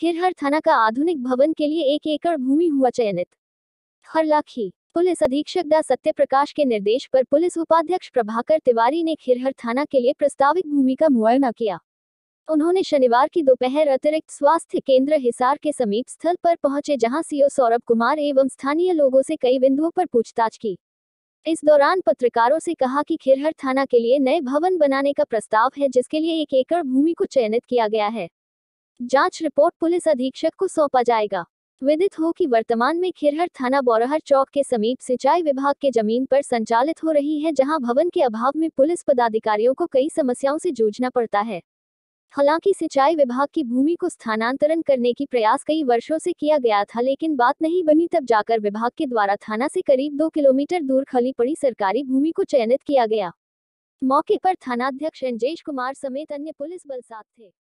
खिरहर थाना का आधुनिक भवन के लिए एक एकड़ भूमि हुआ चयनित हरलाखी पुलिस अधीक्षक दा सत्य प्रकाश के निर्देश पर पुलिस उपाध्यक्ष प्रभाकर तिवारी ने खिरहर थाना के लिए प्रस्तावित भूमि का मुआयना किया उन्होंने शनिवार की दोपहर अतिरिक्त स्वास्थ्य केंद्र हिसार के समीप स्थल पर पहुंचे जहां सीओ सौरभ कुमार एवं स्थानीय लोगों से कई बिंदुओं पर पूछताछ की इस दौरान पत्रकारों से कहा कि खिरहर थाना के लिए नए भवन बनाने का प्रस्ताव है जिसके लिए एक एकड़ भूमि को चयनित किया गया है जांच रिपोर्ट पुलिस अधीक्षक को सौंपा जाएगा विदित हो कि वर्तमान में खिरहर थाना बोरहर चौक के समीप सिंचाई विभाग के जमीन पर संचालित हो रही है जहां भवन के अभाव में पुलिस पदाधिकारियों को कई समस्याओं से जूझना पड़ता है हालांकि सिंचाई विभाग की भूमि को स्थानांतरण करने की प्रयास कई वर्षों से किया गया था लेकिन बात नहीं बनी तब जाकर विभाग के द्वारा थाना से करीब दो किलोमीटर दूर खली पड़ी सरकारी भूमि को चयनित किया गया मौके पर थानाध्यक्ष रंजेश कुमार समेत अन्य पुलिस बल साथ थे